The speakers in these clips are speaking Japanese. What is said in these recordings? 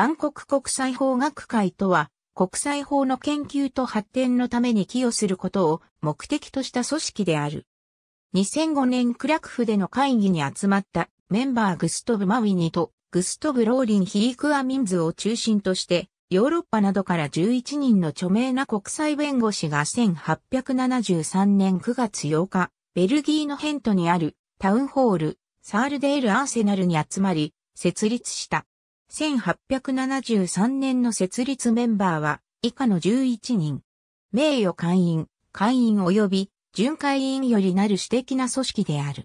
万国国際法学会とは、国際法の研究と発展のために寄与することを目的とした組織である。2005年クラクフでの会議に集まったメンバーグストブ・マウィニとグストブ・ローリン・ヒークア・ミンズを中心として、ヨーロッパなどから11人の著名な国際弁護士が1873年9月8日、ベルギーのヘントにあるタウンホール、サールデール・アーセナルに集まり、設立した。1873年の設立メンバーは以下の11人。名誉会員、会員及び準会員よりなる私的な組織である。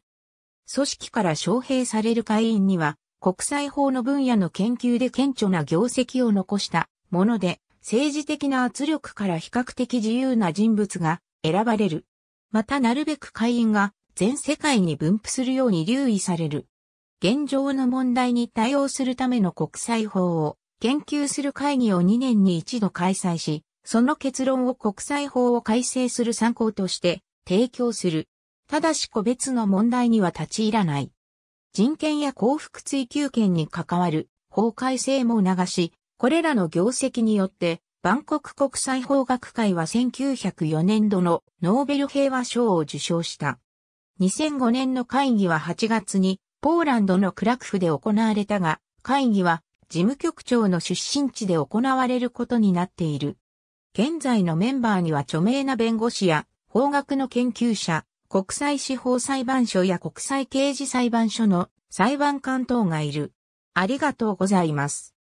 組織から招聘される会員には国際法の分野の研究で顕著な業績を残したもので政治的な圧力から比較的自由な人物が選ばれる。またなるべく会員が全世界に分布するように留意される。現状の問題に対応するための国際法を研究する会議を2年に一度開催し、その結論を国際法を改正する参考として提供する。ただし個別の問題には立ち入らない。人権や幸福追求権に関わる法改正も促し、これらの業績によって、バンコク国際法学会は1904年度のノーベル平和賞を受賞した。2005年の会議は8月にポーランドのクラクフで行われたが、会議は事務局長の出身地で行われることになっている。現在のメンバーには著名な弁護士や法学の研究者、国際司法裁判所や国際刑事裁判所の裁判官等がいる。ありがとうございます。